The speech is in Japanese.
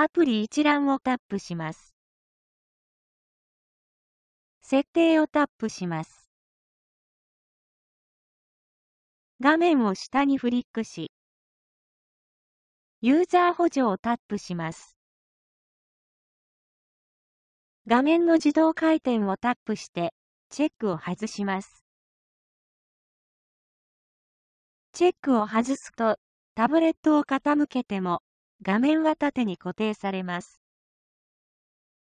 アプリ一覧をタップします。設定をタップします。画面を下にフリックし、ユーザー補助をタップします。画面の自動回転をタップして、チェックを外します。チェックを外すと、タブレットを傾けても、画面は縦に固定されます。